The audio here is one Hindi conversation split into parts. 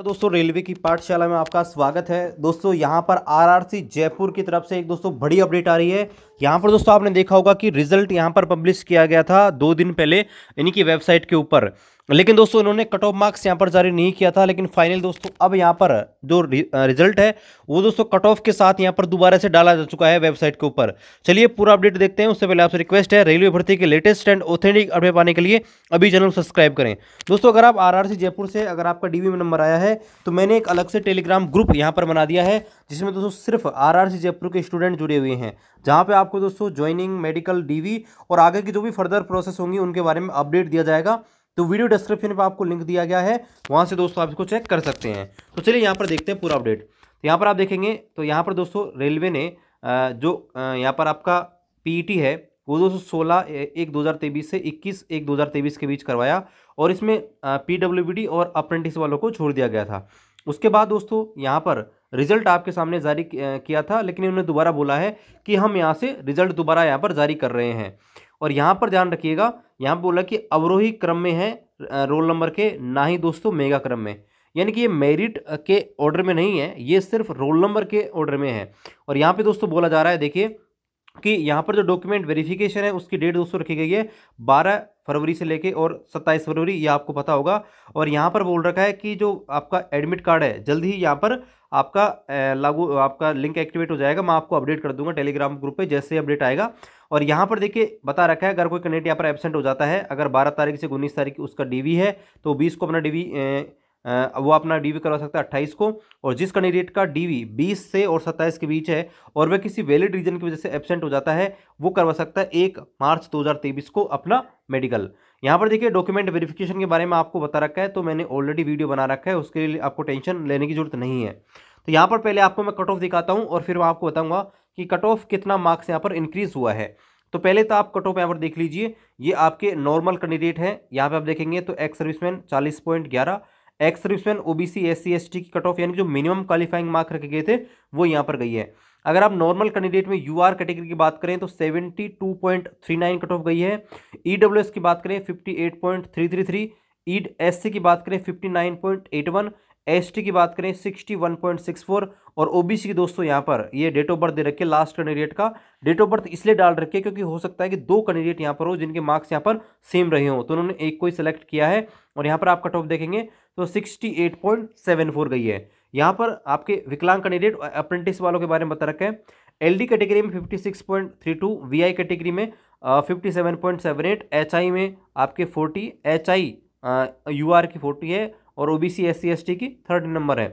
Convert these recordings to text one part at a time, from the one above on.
तो दोस्तों रेलवे की पाठशाला में आपका स्वागत है दोस्तों यहां पर आरआरसी जयपुर की तरफ से एक दोस्तों बड़ी अपडेट आ रही है यहां पर दोस्तों आपने देखा होगा कि रिजल्ट यहां पर पब्लिश किया गया था दो दिन पहले यानी कि वेबसाइट के ऊपर लेकिन दोस्तों इन्होंने कट ऑफ मार्क्स यहाँ पर जारी नहीं किया था लेकिन फाइनल दोस्तों अब यहाँ पर जो रिजल्ट है वो दोस्तों कट ऑफ के साथ यहाँ पर दोबारा से डाला जा चुका है वेबसाइट के ऊपर चलिए पूरा अपडेट देखते हैं उससे पहले आपसे रिक्वेस्ट है रेलवे भर्ती के लेटेस्ट एंड ऑथेंटिक अपडेट पाने के लिए अभी चैनल सब्सक्राइब करें दोस्तों अगर आप आर जयपुर से अगर आपका डी में नंबर आया है तो मैंने एक अलग से टेलीग्राम ग्रुप यहाँ पर बना दिया है जिसमें दोस्तों सिर्फ आर जयपुर के स्टूडेंट जुड़े हुए हैं जहाँ पर आपको दोस्तों ज्वाइनिंग मेडिकल डी और आगे की जो भी फर्दर प्रोसेस होंगी उनके बारे में अपडेट दिया जाएगा तो वीडियो डिस्क्रिप्शन पर आपको लिंक दिया गया है वहाँ से दोस्तों आप इसको चेक कर सकते हैं तो चलिए यहाँ पर देखते हैं पूरा अपडेट तो यहाँ पर आप देखेंगे तो यहाँ पर दोस्तों रेलवे ने जो यहाँ पर आपका पीईटी e है वो दोस्तों सोलह एक तेईस से इक्कीस एक तेईस के बीच करवाया और इसमें डी और अप्रेंटिस वालों को छोड़ दिया गया था उसके बाद दोस्तों यहाँ पर रिजल्ट आपके सामने जारी किया था लेकिन उन्होंने दोबारा बोला है कि हम यहाँ से रिजल्ट दोबारा यहाँ पर जारी कर रहे हैं और यहाँ पर ध्यान रखिएगा यहाँ पर बोला कि अवरोही क्रम में है रोल नंबर के ना ही दोस्तों मेगा क्रम में यानी कि ये मेरिट के ऑर्डर में नहीं है ये सिर्फ रोल नंबर के ऑर्डर में है और यहाँ पे दोस्तों बोला जा रहा है देखिए कि यहाँ पर जो डॉक्यूमेंट वेरिफिकेशन है उसकी डेट दोस्तों रखी गई है बारह फरवरी से लेके और सत्ताईस फरवरी ये आपको पता होगा और यहाँ पर बोल रखा है कि जो आपका एडमिट कार्ड है जल्द ही यहाँ पर आपका लागू आपका लिंक एक्टिवेट हो जाएगा मैं आपको अपडेट कर दूंगा टेलीग्राम ग्रुप पे जैसे ही अपडेट आएगा और यहाँ पर देखिए बता रखा है अगर कोई कैंडिडेट यहाँ पर एबसेंट हो जाता है अगर बारह तारीख से उन्नीस तारीख उसका डीवी है तो बीस को अपना डीवी वो अपना डीवी करवा सकता है अट्ठाईस को और जिस कैंडिडेट का डीवी बीस से और सत्ताईस के बीच है और वह किसी वैलिड रीजन की वजह से एबसेंट हो जाता है वो करवा सकता है एक मार्च 2023 को अपना मेडिकल यहाँ पर देखिए डॉक्यूमेंट वेरिफिकेशन के बारे में आपको बता रखा है तो मैंने ऑलरेडी वीडियो बना रखा है उसके लिए आपको टेंशन लेने की जरूरत नहीं है तो यहाँ पर पहले आपको मैं कट ऑफ दिखाता हूँ और फिर मैं आपको बताऊँगा कि कट ऑफ कितना मार्क्स यहाँ पर इंक्रीज़ हुआ है तो पहले तो आप कट ऑफ यहाँ पर देख लीजिए ये आपके नॉर्मल कैंडिडेट हैं यहाँ पर आप देखेंगे तो एक्स सर्विसमैन चालीस पॉइंट ग्यारह एक्स रिप्समैन OBC S C S T की कट ऑफ यानी जो मिनिमम क्वालिफाइंग मार्क रखे गए थे वो यहाँ पर गई है अगर आप नॉर्मल कैंडिडेट में यू आर कैटेगरी की बात करें तो seventy two point three nine cut off गई है ई डब्ल्यू एस की बात करें fifty eight point three three three E S C की बात करें fifty nine point eight one ST की बात करें 61.64 और ओबीसी की दोस्तों यहाँ पर ये डेट ऑफ बर्थ दे रखे लास्ट कैंडिडेट का डेट ऑफ बर्थ इसलिए डाल रखे क्योंकि हो सकता है कि दो कैंडिडेट यहाँ पर हो जिनके मार्क्स यहाँ पर सेम रहे हों तो उन्होंने एक को ही सिलेक्ट किया है और यहाँ पर आप कट ऑफ देखेंगे तो सिक्सटी गई है यहाँ पर आपके विकलांग कैंडिडेट अप्रेंटिस वालों के बारे में बता रखे हैं एल कैटेगरी में फिफ्टी सिक्स कैटेगरी में fifty seven point seven eight H I में आपके forty H I U R की फोर्टी है और O B C S C S T की थर्ड नंबर है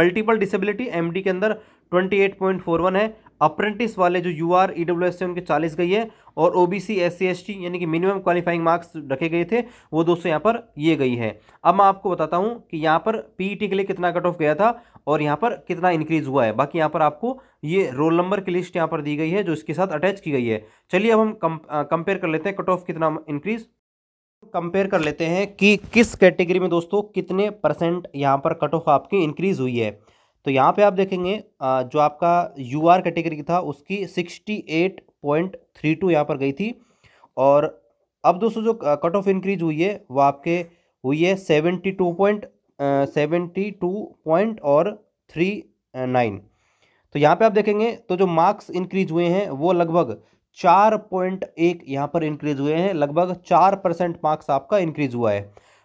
मल्टीपल डिसेबिलिटी एम के अंदर twenty eight point four one है अप्रेंटिस वाले जो U R E W S उनके चालीस गई है और O B C S C S T यानी कि मिनिमम क्वालिफाइंग मार्क्स रखे गए थे वो दोस्तों यहाँ पर ये गई है अब मैं आपको बताता हूँ कि यहाँ पर पी टी e के लिए कितना कट ऑफ गया था और यहाँ पर कितना इंक्रीज हुआ है बाकी यहाँ पर आपको ये रोल नंबर की लिस्ट यहाँ पर दी गई है जो इसके साथ अटैच की गई है चलिए अब हम कंपेयर कर लेते हैं कट ऑफ कितना इंक्रीज कंपेयर कर लेते हैं कि किस कैटेगरी में दोस्तों कितने परसेंट यहाँ पर कट ऑफ आपकी इंक्रीज़ हुई है तो यहाँ पे आप देखेंगे जो आपका यू आर कैटेगरी था उसकी 68.32 यहाँ पर गई थी और अब दोस्तों जो कट ऑफ इंक्रीज हुई है वो आपके हुई है 72 पॉइंट सेवेंटी टू पॉइंट और थ्री नाइन तो यहाँ पे आप देखेंगे तो जो मार्क्स इंक्रीज हुए हैं वो लगभग चार पॉइंट एक यहाँ पर इंक्रीज हुए हैं लगभग चार परसेंट मार्क्स आपका इंक्रीज हुआ है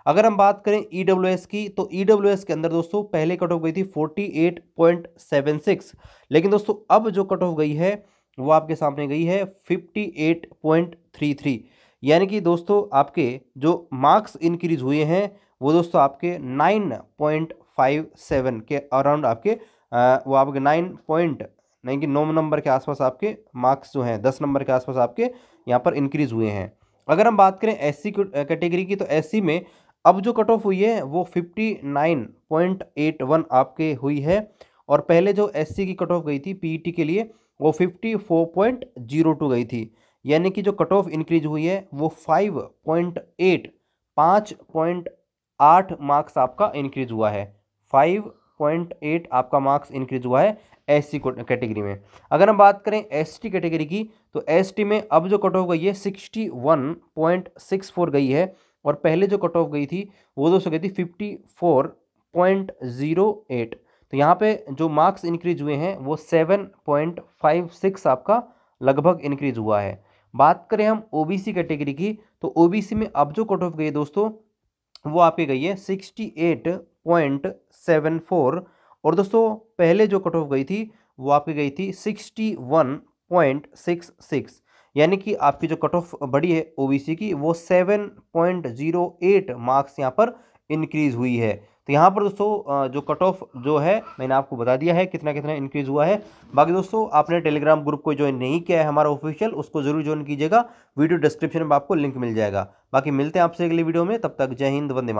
अगर हम बात करें ई e की तो ई e के अंदर दोस्तों पहले कट ऑफ गई थी सिक्स लेकिन दोस्तों अब जो कट ऑफ गई है वो आपके सामने गई है 58.33 यानी कि दोस्तों आपके जो मार्क्स इंक्रीज हुए हैं वो दोस्तों आपके 9.57 के अराउंड आपके वो आपके 9. नहीं कि नौ नंबर के आसपास आपके मार्क्स जो हैं दस नंबर के आसपास आपके यहाँ पर इंक्रीज हुए हैं अगर हम बात करें एस सी कैटेगरी की तो एस में अब जो कट ऑफ हुई है वो fifty nine point eight one आपके हुई है और पहले जो एस की कट ऑफ गई थी पी e के लिए वो fifty four point zero two गई थी यानी कि जो कट ऑफ इंक्रीज हुई है वो फाइव पॉइंट एट पाँच पॉइंट आठ मार्क्स आपका इंक्रीज हुआ है फाइव पॉइंट एट आपका मार्क्स इंक्रीज हुआ है एस सी कैटेगरी में अगर हम बात करें एस टी कैटेगरी की तो एस टी में अब जो कट ऑफ गई है sixty one point six four गई है और पहले जो कट ऑफ गई थी वो दोस्तों गई थी fifty four point zero eight तो यहाँ पे जो मार्क्स इंक्रीज हुए हैं वो सेवन पॉइंट फाइव सिक्स आपका लगभग इंक्रीज हुआ है बात करें हम ओ बी सी कैटेगरी की तो ओ बी सी में अब जो कट ऑफ गई है दोस्तों वो आपकी गई है sixty eight point seven four और दोस्तों पहले जो कट ऑफ गई थी वो आपकी गई थी sixty one point six six यानी कि आपकी जो कट ऑफ बढ़ी है ओबीसी की वो seven point zero eight marks यहाँ पर इंक्रीज हुई है तो यहाँ पर दोस्तों जो कट ऑफ जो है मैंने आपको बता दिया है कितना कितना इंक्रीज हुआ है बाकी दोस्तों आपने टेलीग्राम ग्रुप को ज्वाइन नहीं किया है हमारा ऑफिशियल उसको जरूर ज्वाइन कीजिएगा वीडियो डिस्क्रिप्शन में आपको लिंक मिल जाएगा बाकी मिलते हैं आपसे अगली वीडियो में तब तक जय हिंद वंदे